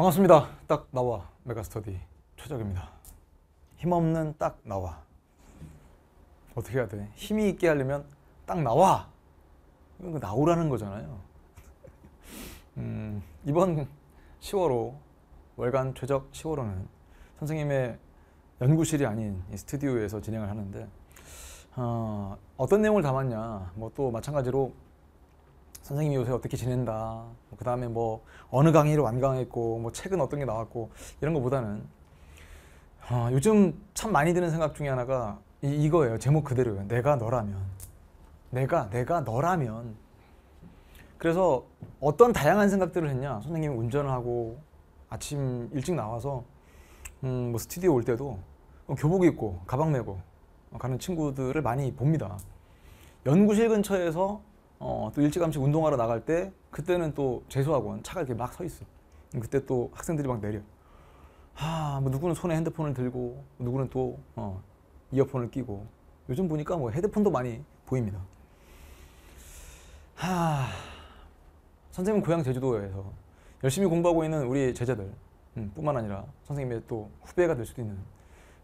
반갑습니다. 딱 나와 메가스터디 최적입니다. 힘없는 딱 나와. 어떻게 해야 돼? 힘이 있게 하려면 딱 나와. 그 나오라는 거잖아요. 음, 이번 10월호 월간 최적 10월호는 선생님의 연구실이 아닌 스튜디오에서 진행을 하는데 어, 어떤 내용을 담았냐? 뭐 또 마찬가지로 선생님 이 요새 어떻게 지낸다. 뭐 그 다음에 뭐 어느 강의를 완강했고 뭐 책은 어떤 게 나왔고 이런 것보다는 어, 아, 요즘 참 많이 드는 생각 중에 하나가 이, 거예요 제목 그대로예요. 내가 너라면. 내가 내가 너라면. 그래서 어떤 다양한 생각들을 했냐. 선생님이 운전을 하고 아침 일찍 나와서 음, 뭐 스튜디오 올 때도 어, 교복 입고 가방 메고 어, 가는 친구들을 많이 봅니다. 연구실 근처에서 어, 또 일찌감치 운동하러 나갈 때 그때는 또 재수학원 차가 이렇게 막 서 있어. 그때 또 학생들이 막 내려. 하, 뭐 누구는 손에 핸드폰을 들고 누구는 또 어, 이어폰을 끼고 요즘 보니까 뭐 헤드폰도 많이 보입니다. 하, 선생님 고향 제주도에서 열심히 공부하고 있는 우리 제자들 음, 뿐만 아니라 선생님의 또 후배가 될 수도 있는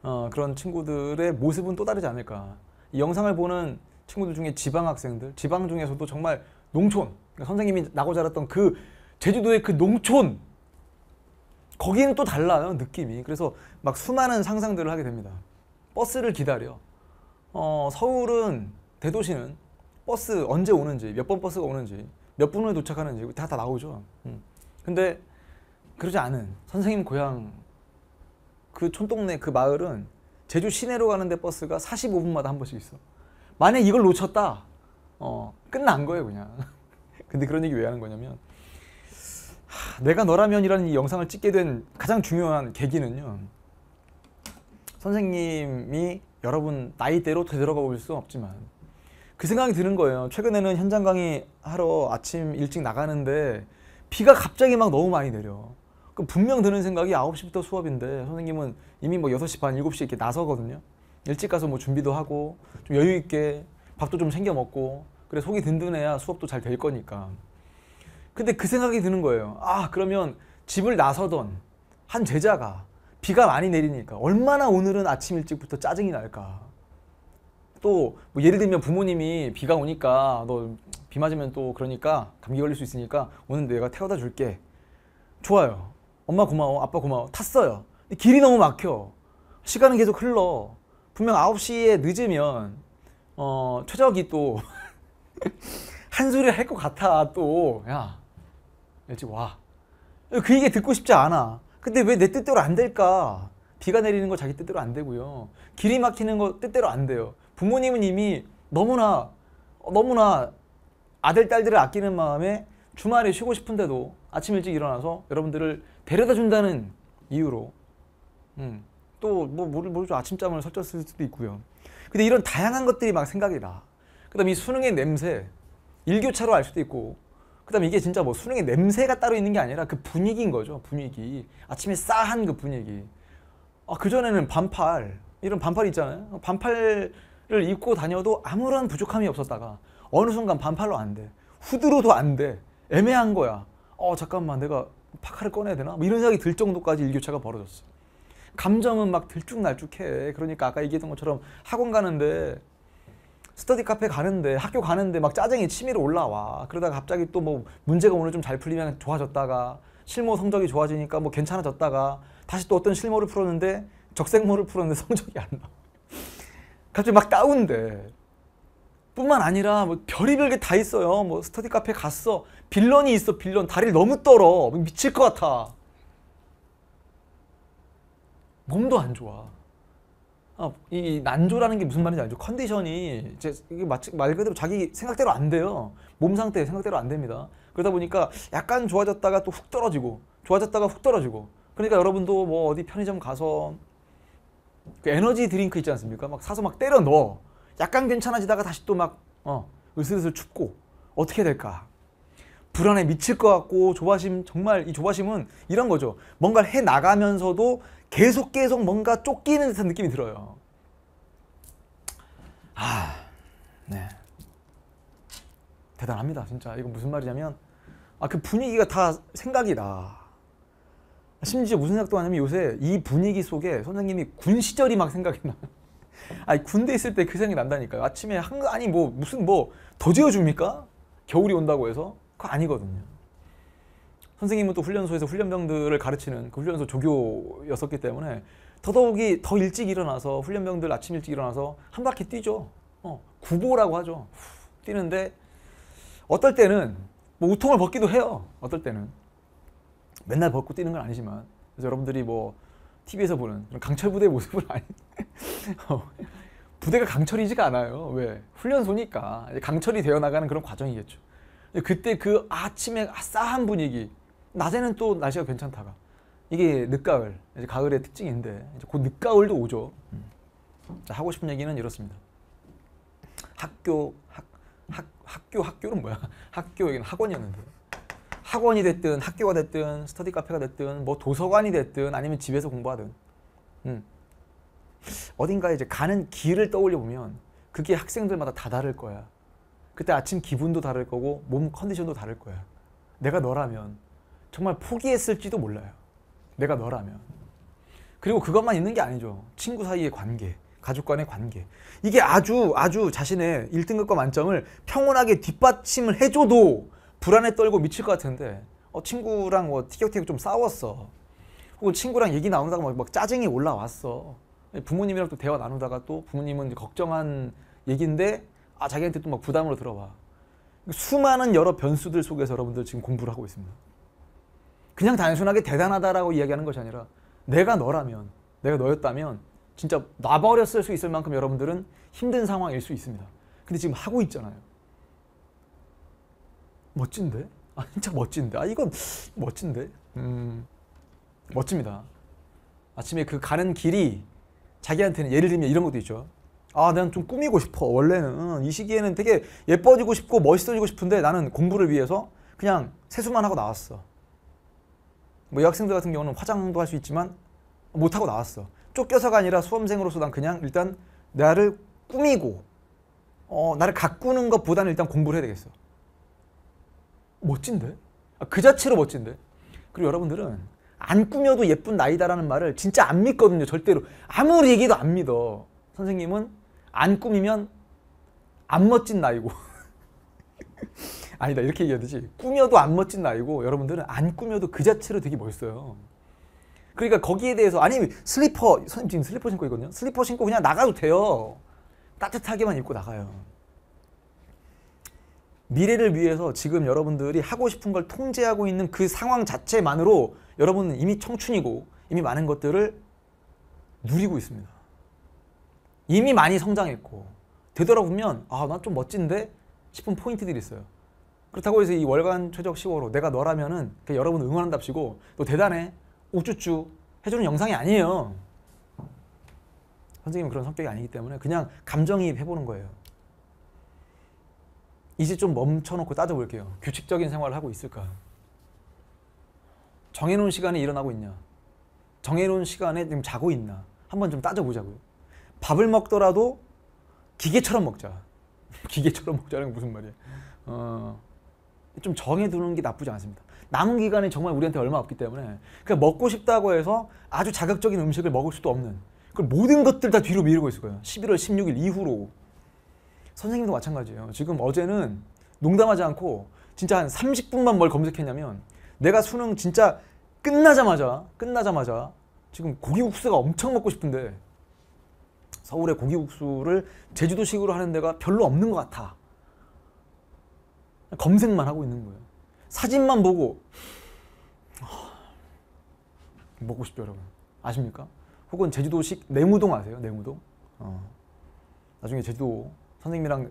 어, 그런 친구들의 모습은 또 다르지 않을까. 이 영상을 보는 친구들 중에 지방 학생들, 지방 중에서도 정말 농촌, 그러니까 선생님이 나고 자랐던 그 제주도의 그 농촌 거기는 또 달라요 느낌이. 그래서 막 수많은 상상들을 하게 됩니다. 버스를 기다려. 어, 서울은 대도시는 버스 언제 오는지, 몇 번 버스가 오는지, 몇 분 후에 도착하는지 다 다 나오죠. 음. 근데 그러지 않은 선생님 고향 그 촌동네 그 마을은 제주 시내로 가는데 버스가 45분마다 한 번씩 있어. 만약 이걸 놓쳤다, 어, 끝난 거예요, 그냥. 근데 그런 얘기 왜 하는 거냐면, 하, 내가 너라면이라는 이 영상을 찍게 된 가장 중요한 계기는요, 선생님이 여러분 나이대로 되돌아가 볼 수 없지만, 그 생각이 드는 거예요. 최근에는 현장 강의 하러 아침 일찍 나가는데, 비가 갑자기 막 너무 많이 내려. 분명 드는 생각이 9시부터 수업인데, 선생님은 이미 뭐 6시 반, 7시 이렇게 나서거든요. 일찍 가서 뭐 준비도 하고 좀 여유 있게 밥도 좀 챙겨 먹고 그래 속이 든든해야 수업도 잘 될 거니까. 근데 그 생각이 드는 거예요. 아 그러면 집을 나서던 한 제자가 비가 많이 내리니까 얼마나 오늘은 아침 일찍부터 짜증이 날까. 또뭐 예를 들면 부모님이 비가 오니까 너 비 맞으면 또 그러니까 감기 걸릴 수 있으니까 오늘 내가 태워다 줄게. 좋아요. 엄마 고마워. 아빠 고마워. 탔어요. 길이 너무 막혀. 시간은 계속 흘러. 분명 9시에 늦으면 어, 최적이 또 한 소리 할 것 같아 또 야 일찍 와 그 얘기 듣고 싶지 않아 근데 왜 내 뜻대로 안 될까 비가 내리는 거 자기 뜻대로 안 되고요 길이 막히는 거 뜻대로 안 돼요 부모님은 이미 너무나 너무나 아들 딸들을 아끼는 마음에 주말에 쉬고 싶은데도 아침 일찍 일어나서 여러분들을 데려다 준다는 이유로 음. 또뭐 모르, 모르죠 아침잠을 설쳤을 수도 있고요. 근데 이런 다양한 것들이 막 생각이 나. 그다음 이 수능의 냄새 일교차로 알 수도 있고 그다음 에 이게 진짜 뭐 수능의 냄새가 따로 있는 게 아니라 그 분위기인 거죠 분위기 아침에 싸한 그 분위기 아그 전에는 반팔 이런 반팔 있잖아요 반팔을 입고 다녀도 아무런 부족함이 없었다가 어느 순간 반팔로 안돼 후드로도 안돼 애매한 거야 어 잠깐만 내가 파카를 꺼내야 되나 뭐 이런 생각이 들 정도까지 일교차가 벌어졌어. 감정은 막 들쭉날쭉해. 그러니까 아까 얘기했던 것처럼 학원 가는데 스터디 카페 가는데 학교 가는데 막 짜증이 치밀어 올라와. 그러다가 갑자기 또 뭐 문제가 오늘 좀 잘 풀리면 좋아졌다가 실무 성적이 좋아지니까 뭐 괜찮아졌다가 다시 또 어떤 실무를 풀었는데 적색모를 풀었는데 성적이 안 나. 갑자기 막 다운돼. 뿐만 아니라 뭐 별의별 게 다 있어요. 뭐 스터디 카페 갔어. 빌런이 있어 빌런. 다리를 너무 떨어. 미칠 것 같아. 몸도 안 좋아. 아, 이 난조라는 게 무슨 말인지 알죠? 컨디션이 이제 이게 마치 말 그대로 자기 생각대로 안 돼요. 몸 상태 생각대로 안 됩니다. 그러다 보니까 약간 좋아졌다가 또 훅 떨어지고 좋아졌다가 훅 떨어지고. 그러니까 여러분도 뭐 어디 편의점 가서 그 에너지 드링크 있지 않습니까? 막 사서 막 때려 넣어. 약간 괜찮아지다가 다시 또 막 어, 으슬으슬 춥고 어떻게 될까? 불안에 미칠 것 같고 조바심 정말 이 조바심은 이런 거죠. 뭔가를 해 나가면서도 계속 계속 뭔가 쫓기는 듯한 느낌이 들어요. 아, 네. 대단합니다, 진짜. 이건 무슨 말이냐면, 아, 그 분위기가 다 생각이다. 심지어 무슨 생각도 하냐면 요새 이 분위기 속에 선생님이 군 시절이 막 생각이 나. 아니, 군대 있을 때 그 생각이 난다니까요. 아침에 한, 아니, 뭐, 무슨 뭐, 더 재워줍니까? 겨울이 온다고 해서? 그거 아니거든요. 선생님은 또 훈련소에서 훈련병들을 가르치는 그 훈련소 조교였었기 때문에 더더욱이 더 일찍 일어나서 훈련병들 아침 일찍 일어나서 한 바퀴 뛰죠. 어, 구보라고 하죠. 뛰는데 어떨 때는 뭐 우통을 벗기도 해요. 어떨 때는 맨날 벗고 뛰는 건 아니지만 그래서 여러분들이 뭐 TV에서 보는 강철 부대 모습은 아니. 어, 부대가 강철이지가 않아요. 왜? 훈련소니까 강철이 되어 나가는 그런 과정이겠죠. 그때 그 아침에 아싸한 분위기 낮에는 또 날씨가 괜찮다가 이게 늦가을 이제 가을의 특징인데 이제 곧 늦가을도 오죠. 자, 하고 싶은 얘기는 이렇습니다. 학교 학, 학 학교 학교는 뭐야? 학교 여기는 학원이었는데 학원이 됐든 학교가 됐든 스터디 카페가 됐든 뭐 도서관이 됐든 아니면 집에서 공부하든 음. 어딘가에 이제 가는 길을 떠올려 보면 그게 학생들마다 다 다를 거야. 그때 아침 기분도 다를 거고 몸 컨디션도 다를 거야. 내가 너라면 정말 포기했을지도 몰라요. 내가 너라면. 그리고 그것만 있는 게 아니죠. 친구 사이의 관계, 가족 간의 관계. 이게 아주 아주 자신의 1등급과 만점을 평온하게 뒷받침을 해줘도 불안에 떨고 미칠 것 같은데 어, 친구랑 뭐 티격태격 좀 싸웠어. 혹은 친구랑 얘기 나오다가 막, 막 짜증이 올라왔어. 부모님이랑 또 대화 나누다가 또 부모님은 걱정한 얘기인데 아 자기한테 또 막 부담으로 들어와. 수많은 여러 변수들 속에서 여러분들 지금 공부를 하고 있습니다. 그냥 단순하게 대단하다라고 이야기하는 것이 아니라 내가 너라면 내가 너였다면 진짜 놔버렸을 수 있을 만큼 여러분들은 힘든 상황일 수 있습니다. 근데 지금 하고 있잖아요. 멋진데? 아 진짜 멋진데? 아 이건 멋진데? 음 멋집니다. 아침에 그 가는 길이 자기한테는 예를 들면 이런 것도 있죠. 아, 난 좀 꾸미고 싶어. 원래는 이 시기에는 되게 예뻐지고 싶고 멋있어지고 싶은데 나는 공부를 위해서 그냥 세수만 하고 나왔어. 뭐 여학생들 같은 경우는 화장도 할 수 있지만 못하고 나왔어. 쫓겨서가 아니라 수험생으로서 난 그냥 일단 나를 꾸미고 어, 나를 가꾸는 것보다는 일단 공부를 해야 되겠어. 멋진데? 아, 그 자체로 멋진데? 그리고 여러분들은 안 꾸며도 예쁜 나이다라는 말을 진짜 안 믿거든요. 절대로. 아무리 얘기도 안 믿어. 선생님은 안 꾸미면 안 멋진 나이고. 아니다 이렇게 얘기하듯이 꾸며도 안 멋진 나이고 여러분들은 안 꾸며도 그 자체로 되게 멋있어요 그러니까 거기에 대해서 아니 슬리퍼 선생님 지금 슬리퍼 신고 있거든요 슬리퍼 신고 그냥 나가도 돼요 따뜻하게만 입고 나가요 미래를 위해서 지금 여러분들이 하고 싶은 걸 통제하고 있는 그 상황 자체만으로 여러분은 이미 청춘이고 이미 많은 것들을 누리고 있습니다 이미 많이 성장했고 되돌아보면 아 나 좀 멋진데 싶은 포인트들이 있어요 그렇다고 해서 이 월간 최적 10호로 내가 너라면은 여러분 응원한답시고 또 대단해 우쭈쭈 해주는 영상이 아니에요. 선생님 그런 성격이 아니기 때문에 그냥 감정이입 해보는 거예요. 이제 좀 멈춰놓고 따져볼게요. 규칙적인 생활을 하고 있을까? 정해놓은 시간에 일어나고 있냐? 정해놓은 시간에 지금 자고 있나? 한번 좀 따져보자고요. 밥을 먹더라도 기계처럼 먹자. 기계처럼 먹자는 무슨 말이야? 어, 좀 정해두는 게 나쁘지 않습니다. 남은 기간이 정말 우리한테 얼마 없기 때문에 그냥 먹고 싶다고 해서 아주 자극적인 음식을 먹을 수도 없는 그 모든 것들 다 뒤로 미루고 있을 거예요. 11월 16일 이후로 선생님도 마찬가지예요. 지금 어제는 농담하지 않고 진짜 한 30분만 뭘 검색했냐면 내가 수능 진짜 끝나자마자 끝나자마자 지금 고기국수가 엄청 먹고 싶은데 서울의 고기국수를 제주도식으로 하는 데가 별로 없는 것 같아. 검색만 하고 있는 거예요. 사진만 보고 아, 먹고 싶죠 여러분 아십니까? 혹은 제주도식 내무동 아세요? 내무동? 어. 나중에 제주도 선생님이랑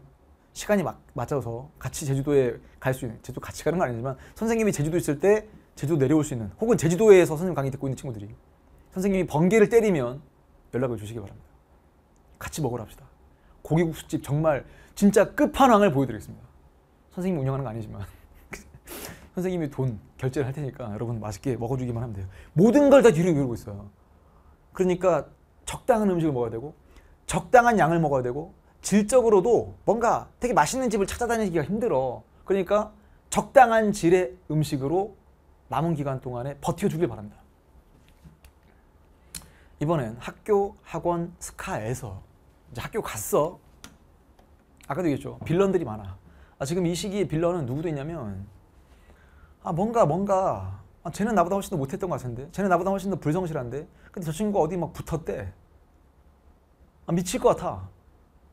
시간이 막, 맞아서 같이 제주도에 갈 수 있는 제주도 같이 가는 건 아니지만 선생님이 제주도 있을 때 제주도 내려올 수 있는 혹은 제주도에서 선생님 강의 듣고 있는 친구들이 선생님이 번개를 때리면 연락을 주시기 바랍니다 같이 먹으러 합시다 고기국수집 정말 진짜 끝판왕을 보여드리겠습니다 선생님이 운영하는 거 아니지만 선생님이 돈 결제를 할 테니까 여러분 맛있게 먹어주기만 하면 돼요. 모든 걸 다 뒤로 미루고 있어요. 그러니까 적당한 음식을 먹어야 되고 적당한 양을 먹어야 되고 질적으로도 뭔가 되게 맛있는 집을 찾아다니기가 힘들어. 그러니까 적당한 질의 음식으로 남은 기간 동안에 버텨주길 바랍니다. 이번엔 학교, 학원, 스카에서 이제 학교 갔어. 아까도 얘기했죠. 빌런들이 많아. 아, 지금 이 시기에 빌런은 누구도 있냐면 아 뭔가 뭔가 아, 쟤는 나보다 훨씬 더 못했던 것 같은데 쟤는 나보다 훨씬 더 불성실한데 근데 저 친구가 어디 막 붙었대 아, 미칠 것 같아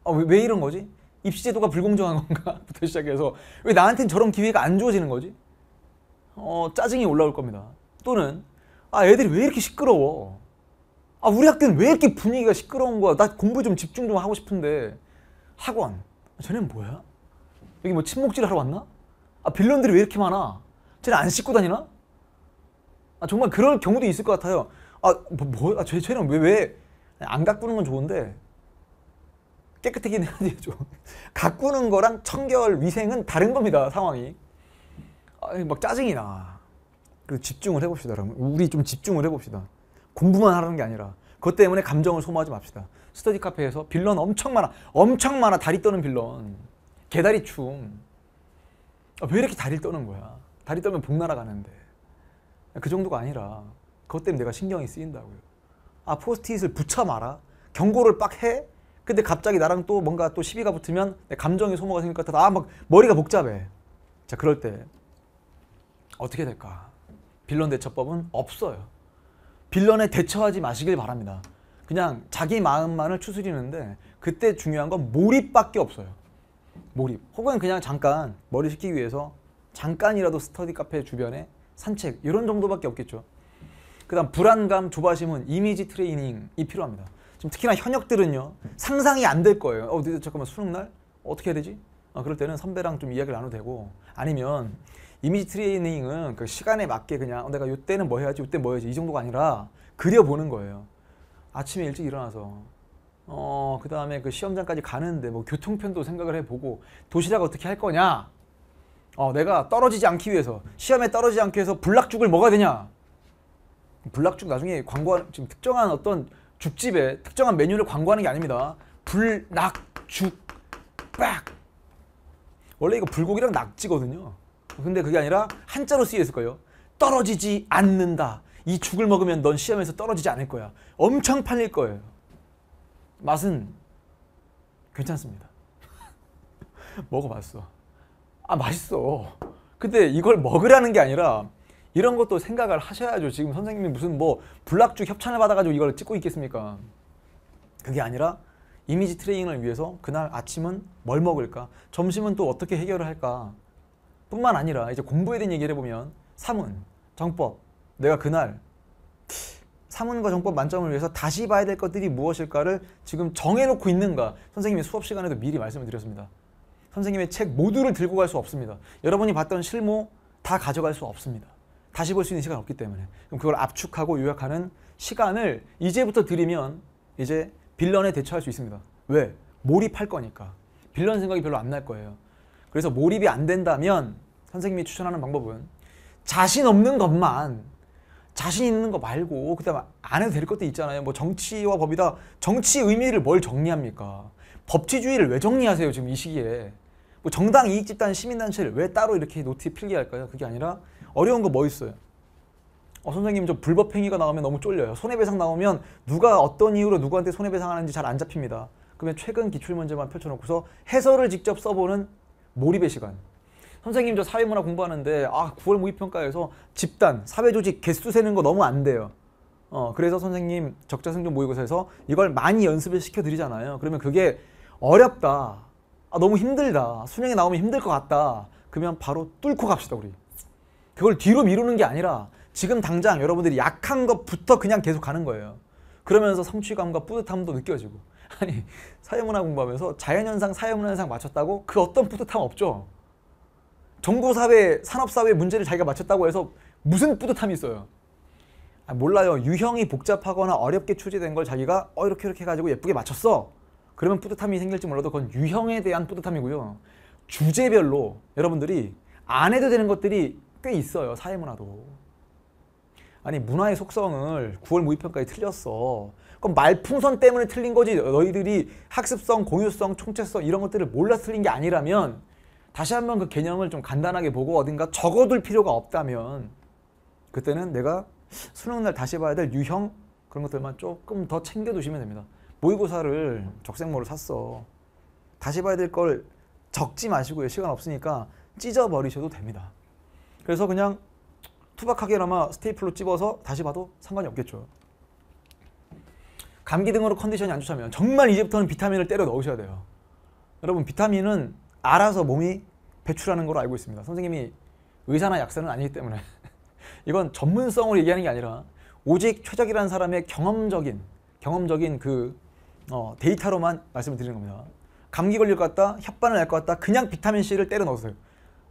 아, 왜, 왜 이런 거지? 입시제도가 불공정한 건가?부터 시작해서 왜 나한테는 저런 기회가 안 주어지는 거지? 어 짜증이 올라올 겁니다 또는 아 애들이 왜 이렇게 시끄러워 아 우리 학교는 왜 이렇게 분위기가 시끄러운 거야 나 공부 좀 집중 좀 하고 싶은데 학원 쟤는 뭐야? 여기 뭐 침묵질 하러 왔나? 아 빌런들이 왜 이렇게 많아? 쟤는 안 씻고 다니나? 아 정말 그럴 경우도 있을 것 같아요. 아 뭐? 뭐 아 쟤, 쟤는 왜 왜? 안 가꾸는 건 좋은데 깨끗하긴 해야 죠 가꾸는 거랑 청결, 위생은 다른 겁니다. 상황이. 아막 짜증이 나. 그 집중을 해봅시다. 여러분. 우리 좀 집중을 해봅시다. 공부만 하라는 게 아니라 그것 때문에 감정을 소모하지 맙시다. 스터디 카페에서 빌런 엄청 많아. 엄청 많아. 다리 떠는 빌런. 개다리 춤. 아, 왜 이렇게 다리를 떠는 거야? 다리 떠면 복 날아가는데. 그 정도가 아니라 그것 때문에 내가 신경이 쓰인다고요. 아 포스트잇을 붙여 마라. 경고를 빡 해. 근데 갑자기 나랑 또 뭔가 또 시비가 붙으면 감정의 소모가 생길 것같아 아막 머리가 복잡해. 자 그럴 때 어떻게 될까? 빌런 대처법은 없어요. 빌런에 대처하지 마시길 바랍니다. 그냥 자기 마음만을 추스리는데 그때 중요한 건 몰입밖에 없어요. 몰입 혹은 그냥 잠깐 머리 식히기 위해서 잠깐이라도 스터디 카페 주변에 산책 이런 정도밖에 없겠죠 그 다음 불안감, 조바심은 이미지 트레이닝이 필요합니다 지금 특히나 현역들은요 상상이 안 될 거예요 어 잠깐만 수능날? 어떻게 해야 되지? 어, 그럴 때는 선배랑 좀 이야기를 나눠도 되고 아니면 이미지 트레이닝은 그 시간에 맞게 그냥 어, 내가 요때는 뭐 해야지 요때 뭐 해야지 이 정도가 아니라 그려보는 거예요 아침에 일찍 일어나서 어, 그 다음에 그 시험장까지 가는데 뭐 교통편도 생각을 해보고 도시락 어떻게 할 거냐? 어, 내가 떨어지지 않기 위해서 시험에 떨어지지 않기 위해서 불락죽을 먹어야 되냐? 불락죽 나중에 광고 하는 지금 특정한 어떤 죽집에 특정한 메뉴를 광고하는 게 아닙니다. 불낙죽빡 원래 이거 불고기랑 낙지거든요. 근데 그게 아니라 한자로 쓰여있을 거예요. 떨어지지 않는다. 이 죽을 먹으면 넌 시험에서 떨어지지 않을 거야. 엄청 팔릴 거예요. 맛은 괜찮습니다. 먹어봤어. 아 맛있어. 근데 이걸 먹으라는 게 아니라 이런 것도 생각을 하셔야죠. 지금 선생님이 무슨 뭐 불락주 협찬을 받아가지고 이걸 찍고 있겠습니까? 그게 아니라 이미지 트레이닝을 위해서 그날 아침은 뭘 먹을까? 점심은 또 어떻게 해결을 할까? 뿐만 아니라 이제 공부에 대한 얘기를 해보면 사문, 정법, 내가 그날 사문과 정법 만점을 위해서 다시 봐야 될 것들이 무엇일까를 지금 정해놓고 있는가 선생님이 수업 시간에도 미리 말씀을 드렸습니다. 선생님의 책 모두를 들고 갈 수 없습니다. 여러분이 봤던 실무 다 가져갈 수 없습니다. 다시 볼 수 있는 시간 없기 때문에 그럼 그걸 압축하고 요약하는 시간을 이제부터 드리면 이제 빌런에 대처할 수 있습니다. 왜? 몰입할 거니까. 빌런 생각이 별로 안 날 거예요. 그래서 몰입이 안 된다면 선생님이 추천하는 방법은 자신 없는 것만 자신 있는 거 말고 그다음 에안 해도 될 것도 있잖아요. 뭐 정치와 법이다. 정치 의미를 뭘 정리합니까? 법치주의를 왜 정리하세요 지금 이 시기에? 뭐 정당 이익 집단 시민 단체를 왜 따로 이렇게 노트에 필기할까요? 그게 아니라 어려운 거 뭐 있어요? 어, 선생님 저 불법 행위가 나오면 너무 쫄려요. 손해배상 나오면 누가 어떤 이유로 누구한테 손해배상하는지 잘 안 잡힙니다. 그러면 최근 기출문제만 펼쳐놓고서 해설을 직접 써보는 몰입의 시간. 선생님 저 사회문화 공부하는데 아 9월 모의평가에서 집단 사회조직 개수 세는 거 너무 안 돼요. 어 그래서 선생님 적자생존 모의고사에서 이걸 많이 연습을 시켜드리잖아요. 그러면 그게 어렵다. 아 너무 힘들다. 수능에 나오면 힘들 것 같다. 그러면 바로 뚫고 갑시다 우리. 그걸 뒤로 미루는 게 아니라 지금 당장 여러분들이 약한 것부터 그냥 계속 가는 거예요. 그러면서 성취감과 뿌듯함도 느껴지고 아니 사회문화 공부하면서 자연현상 사회문화현상 맞췄다고 그 어떤 뿌듯함 없죠. 정보사회, 산업사회 문제를 자기가 맞췄다고 해서 무슨 뿌듯함이 있어요. 아, 몰라요. 유형이 복잡하거나 어렵게 출제된 걸 자기가 어 이렇게 이렇게 해가지고 예쁘게 맞췄어. 그러면 뿌듯함이 생길지 몰라도 그건 유형에 대한 뿌듯함이고요. 주제별로 여러분들이 안 해도 되는 것들이 꽤 있어요. 사회문화도. 아니 문화의 속성을 9월 모의평가에 틀렸어. 그럼 말풍선 때문에 틀린 거지 너희들이 학습성, 공유성, 총체성 이런 것들을 몰라 틀린 게 아니라면 다시 한번 그 개념을 좀 간단하게 보고 어딘가 적어둘 필요가 없다면 그때는 내가 수능날 다시 봐야 될 유형 그런 것들만 조금 더 챙겨두시면 됩니다. 모의고사를 적색모를 샀어. 다시 봐야 될 걸 적지 마시고요. 시간 없으니까 찢어버리셔도 됩니다. 그래서 그냥 투박하게나마 스테이플로 찝어서 다시 봐도 상관이 없겠죠. 감기 등으로 컨디션이 안 좋다면 정말 이제부터는 비타민을 때려 넣으셔야 돼요. 여러분 비타민은 알아서 몸이 배출하는 걸로 알고 있습니다. 선생님이 의사나 약사는 아니기 때문에 이건 전문성을 얘기하는 게 아니라 오직 최적이라는 사람의 경험적인 경험적인 그 어, 데이터로만 말씀을 드리는 겁니다. 감기 걸릴 것 같다, 협바을날것 같다, 그냥 비타민 C를 때려 넣으세요.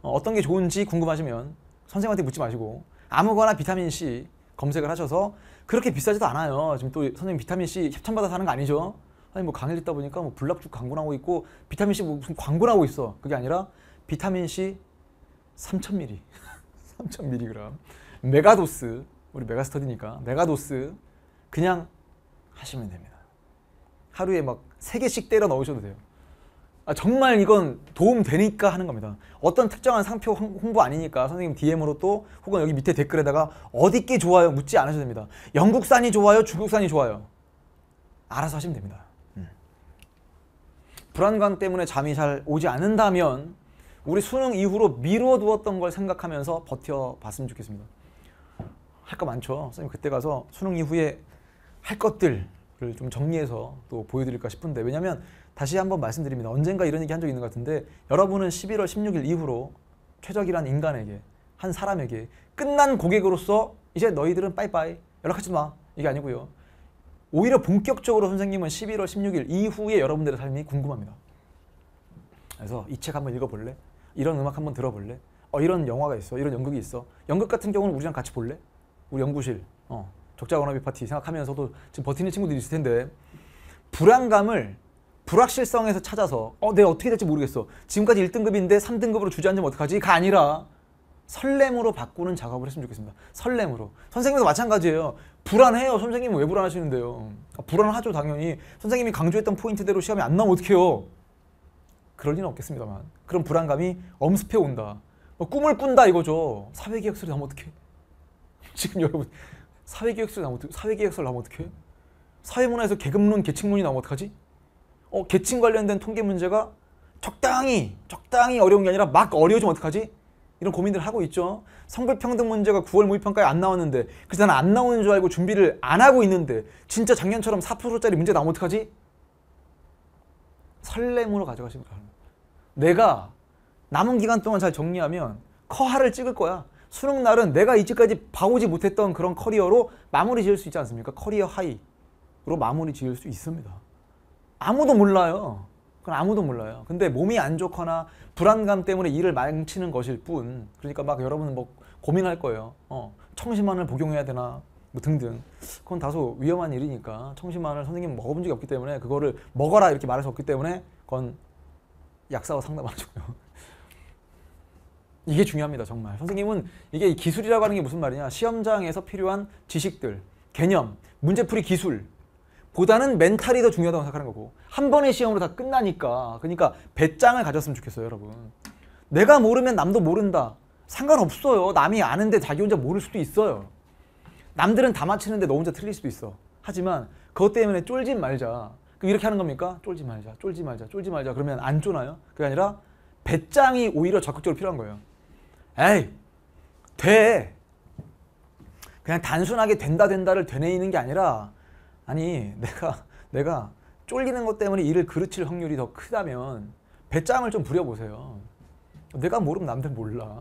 어, 떤게 좋은지 궁금하시면 선생님한테 묻지 마시고 아무거나 비타민 C 검색을 하셔서 그렇게 비싸지도 않아요. 지금 또 선생님 비타민 C 협찬받아 사는 거 아니죠? 아니 뭐 강의를 듣다 보니까 뭐 불락죽 광고 나오고 있고 비타민 C 뭐 무슨 광고 나오고 있어. 그게 아니라 비타민 C 3,000mg, 3,000mg, 메가도스 우리 메가스터디니까 메가도스 그냥 하시면 됩니다. 하루에 막3 개씩 때려 넣으셔도 돼요. 아, 정말 이건 도움 되니까 하는 겁니다. 어떤 특정한 상표 홍보 아니니까 선생님 DM으로 또 혹은 여기 밑에 댓글에다가 어디 께 좋아요 묻지 않으셔도 됩니다. 영국산이 좋아요, 중국산이 좋아요. 알아서 하시면 됩니다. 불안감 때문에 잠이 잘 오지 않는다면 우리 수능 이후로 미뤄두었던 걸 생각하면서 버텨봤으면 좋겠습니다. 할 거 많죠. 선생님 그때 가서 수능 이후에 할 것들을 좀 정리해서 또 보여드릴까 싶은데 왜냐하면 다시 한번 말씀드립니다. 언젠가 이런 얘기 한 적 있는 것 같은데 여러분은 11월 16일 이후로 최적이란 인간에게 한 사람에게 끝난 고객으로서 이제 너희들은 빠이빠이 연락하지 마 이게 아니고요. 오히려 본격적으로 선생님은 11월 16일 이후에 여러분들의 삶이 궁금합니다. 그래서 이 책 한번 읽어볼래? 이런 음악 한번 들어볼래? 어, 이런 영화가 있어. 이런 연극이 있어. 연극 같은 경우는 우리랑 같이 볼래? 우리 연구실, 어, 적자 워너이 파티 생각하면서도 지금 버티는 친구들이 있을 텐데 불안감을 불확실성에서 찾아서 어, 내가 어떻게 될지 모르겠어. 지금까지 1등급인데 3등급으로 주저앉으면 어떡하지? 가 아니라 설렘으로 바꾸는 작업을 했으면 좋겠습니다. 설렘으로. 선생님도 마찬가지예요. 불안해요. 선생님왜 불안하시는데요. 그러니까 불안하죠 당연히. 선생님이 강조했던 포인트대로 시험이 안 나오면 어떡해요. 그럴 리는 없겠습니다만. 그런 불안감이 엄습해 온다. 뭐 꿈을 꾼다 이거죠. 사회계획서를 나면 어떡해. 지금 여러분 사회계획서를 나면 어떡해. 사회계획서를 나면 어떡해. 사회문화에서 계급론, 계층론이 나오면 어떡하지? 어, 계층 관련된 통계 문제가 적당히 적당히 어려운 게 아니라 막 어려워지면 어떡하지? 이런 고민들 하고 있죠. 성별평등 문제가 9월 모의평가에 안 나왔는데 그래서 나안 나오는 줄 알고 준비를 안 하고 있는데 진짜 작년처럼 4%짜리 문제 나오면 어떡하지? 설렘으로 가져가시면 가 내가 남은 기간 동안 잘 정리하면 커하를 찍을 거야. 수능 날은 내가 이제까지 봐오지 못했던 그런 커리어로 마무리 지을 수 있지 않습니까? 커리어 하이로 마무리 지을 수 있습니다. 아무도 몰라요. 그건 아무도 몰라요. 근데 몸이 안 좋거나 불안감 때문에 일을 망치는 것일 뿐. 그러니까 막 여러분은 뭐 고민할 거예요. 어, 청심환을 복용해야 되나 뭐 등등. 그건 다소 위험한 일이니까 청심환을 선생님 먹어본 적이 없기 때문에 그거를 먹어라 이렇게 말할 수 없기 때문에 그건 약사와 상담하시고요. 이게 중요합니다 정말. 선생님은 이게 기술이라고 하는 게 무슨 말이냐 시험장에서 필요한 지식들, 개념, 문제풀이 기술 보다는 멘탈이 더 중요하다고 생각하는 거고 한 번의 시험으로 다 끝나니까 그러니까 배짱을 가졌으면 좋겠어요 여러분 내가 모르면 남도 모른다 상관없어요 남이 아는데 자기 혼자 모를 수도 있어요 남들은 다 맞히는데 너 혼자 틀릴 수도 있어 하지만 그것 때문에 쫄지 말자 그럼 이렇게 하는 겁니까? 쫄지 말자 쫄지 말자 쫄지 말자 그러면 안 쫄아요? 그게 아니라 배짱이 오히려 적극적으로 필요한 거예요 에이 돼 그냥 단순하게 된다 된다를 되뇌이는 게 아니라 아니 내가 내가 쫄리는 것 때문에 일을 그르칠 확률이 더 크다면 배짱을 좀 부려보세요. 내가 모르면 남들 몰라.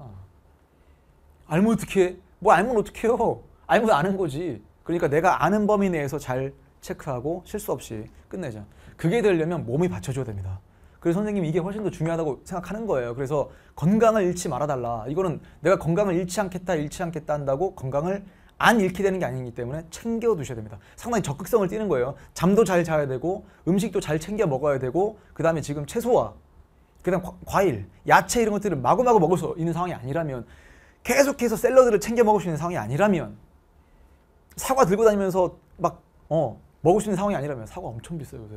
알면 어떻 해? 뭐 알면 어떻 해요? 알면 아는 거지. 그러니까 내가 아는 범위 내에서 잘 체크하고 실수 없이 끝내자. 그게 되려면 몸이 받쳐줘야 됩니다. 그래서 선생님 이게 훨씬 더 중요하다고 생각하는 거예요. 그래서 건강을 잃지 말아달라. 이거는 내가 건강을 잃지 않겠다, 잃지 않겠다 한다고 건강을 안 잃게 되는 게 아니기 때문에 챙겨 두셔야 됩니다. 상당히 적극성을 띠는 거예요. 잠도 잘 자야 되고 음식도 잘 챙겨 먹어야 되고 그다음에 지금 채소와 그다음 과일, 야채 이런 것들을 마구마구 먹을 수 있는 상황이 아니라면 계속해서 샐러드를 챙겨 먹을 수 있는 상황이 아니라면 사과 들고 다니면서 막 어, 먹을 수 있는 상황이 아니라면 사과 엄청 비싸요, 요새.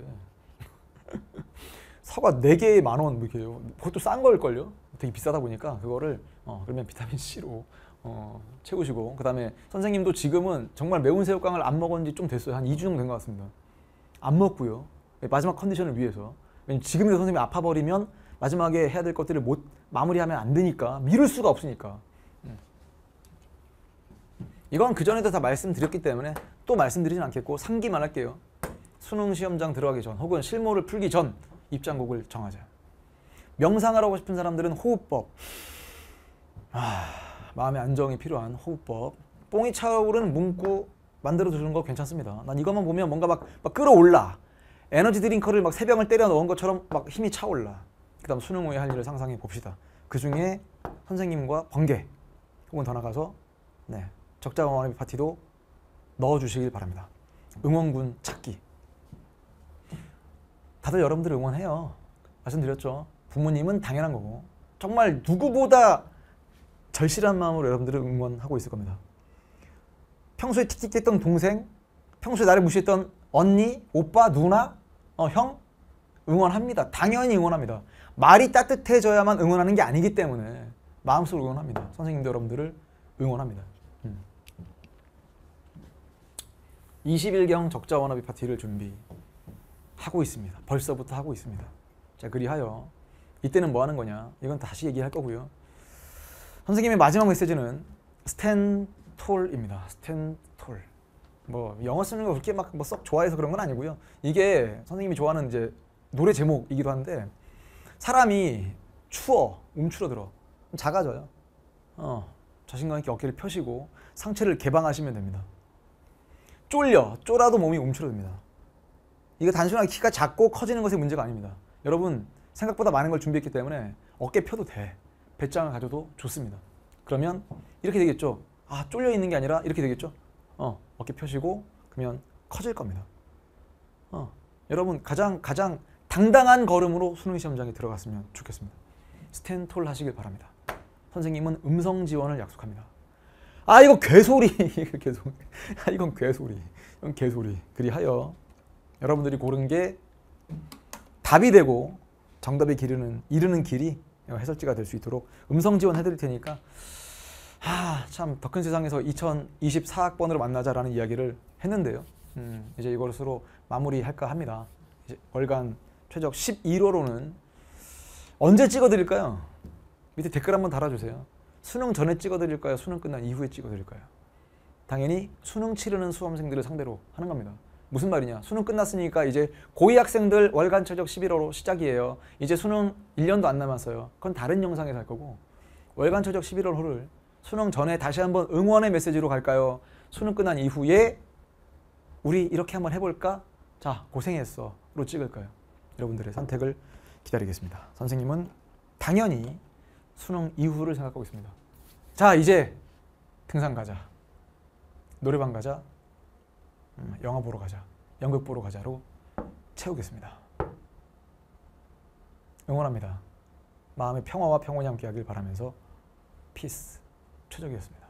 사과 4개에 만 원, 뭐 이렇게 해요. 그것도 싼 걸걸요? 되게 비싸다 보니까 그거를 어, 그러면 비타민C로 어, 채우시고 그다음에 선생님도 지금은 정말 매운 새우깡을 안 먹은 지좀 됐어요. 한 2주 정도 된 것 같습니다. 안 먹고요. 네, 마지막 컨디션을 위해서. 왜냐면 지금이라도 선생님이 아파 버리면 마지막에 해야 될 것들을 못 마무리하면 안 되니까 미룰 수가 없으니까. 네. 이건 그 전에도 다 말씀드렸기 때문에 또 말씀드리진 않겠고 상기만 할게요. 수능 시험장 들어가기 전 혹은 실무를 풀기 전 입장곡을 정하자. 명상하라고 싶은 사람들은 호흡법. 아... 마음의 안정이 필요한 호흡법 뽕이 차오르는 문구 만들어 주는 거 괜찮습니다. 난 이것만 보면 뭔가 막, 막 끌어올라. 에너지 드링커를 막 세 병을 때려 넣은 것처럼 막 힘이 차올라. 그다음 수능 후에 할 일을 상상해 봅시다. 그 중에 선생님과 번개 혹은 더 나가서 네, 적자왕의 파티도 넣어 주시길 바랍니다. 응원군 찾기. 다들 여러분들 응원해요. 말씀드렸죠. 부모님은 당연한 거고 정말 누구보다 절실한 마음으로 여러분들을 응원하고 있을 겁니다. 평소에 틱틱댔던 동생, 평소에 나를 무시했던 언니, 오빠, 누나, 어, 형 응원합니다. 당연히 응원합니다. 말이 따뜻해져야만 응원하는 게 아니기 때문에 마음속으로 응원합니다. 선생님들 여러분들을 응원합니다. 음. 21경 적자 워너비 파티를 준비하고 있습니다. 벌써부터 하고 있습니다. 자 그리하여 이때는 뭐 하는 거냐? 이건 다시 얘기할 거고요. 선생님의 마지막 메시지는 스탠톨입니다. 스탠톨. 뭐 영어 쓰는 거 그렇게 막뭐 썩 좋아해서 그런 건 아니고요. 이게 선생님이 좋아하는 이제 노래 제목이기도 한데 사람이 추워 움츠러들어 작아져요. 어 자신감 있게 어깨를 펴시고 상체를 개방하시면 됩니다. 쫄려 쫄아도 몸이 움츠러듭니다. 이거 단순하게 키가 작고 커지는 것의 문제가 아닙니다. 여러분 생각보다 많은 걸 준비했기 때문에 어깨 펴도 돼. 배짱을 가져도 좋습니다. 그러면 이렇게 되겠죠. 아, 쫄려 있는 게 아니라 이렇게 되겠죠. 어, 어깨 펴시고 그러면 커질 겁니다. 어, 여러분 가장 가장 당당한 걸음으로 수능 시험장에 들어갔으면 좋겠습니다. 스탠톨 하시길 바랍니다. 선생님은 음성 지원을 약속합니다. 아 이거 괴소리 괴소 아 이건 괴소리 이건 개소리 그리하여 여러분들이 고른 게 답이 되고 정답에 기르는 이르는 길이 해설지가 될 수 있도록 음성 지원해드릴 테니까 참더 큰 세상에서 2024학번으로 만나자라는 이야기를 했는데요. 음, 이제 이것으로 마무리할까 합니다. 월간 최적 1 1호는 언제 찍어드릴까요? 밑에 댓글 한번 달아주세요. 수능 전에 찍어드릴까요? 수능 끝난 이후에 찍어드릴까요? 당연히 수능 치르는 수험생들을 상대로 하는 겁니다. 무슨 말이냐? 수능 끝났으니까 이제 고2 학생들 월간 최적 11호로 시작이에요. 이제 수능 1년도 안 남았어요. 그건 다른 영상에서 할 거고 월간 최적 11호를 수능 전에 다시 한번 응원의 메시지로 갈까요? 수능 끝난 이후에 우리 이렇게 한번 해볼까? 자 고생했어 로 찍을까요? 여러분들의 선택을 기다리겠습니다. 선생님은 당연히 수능 이후를 생각하고 있습니다. 자 이제 등산 가자. 노래방 가자. 음, 영화 보러 가자, 연극 보러 가자로 채우겠습니다. 응원합니다. 마음의 평화와 평온이 함께하길 바라면서 피스 최적이었습니다.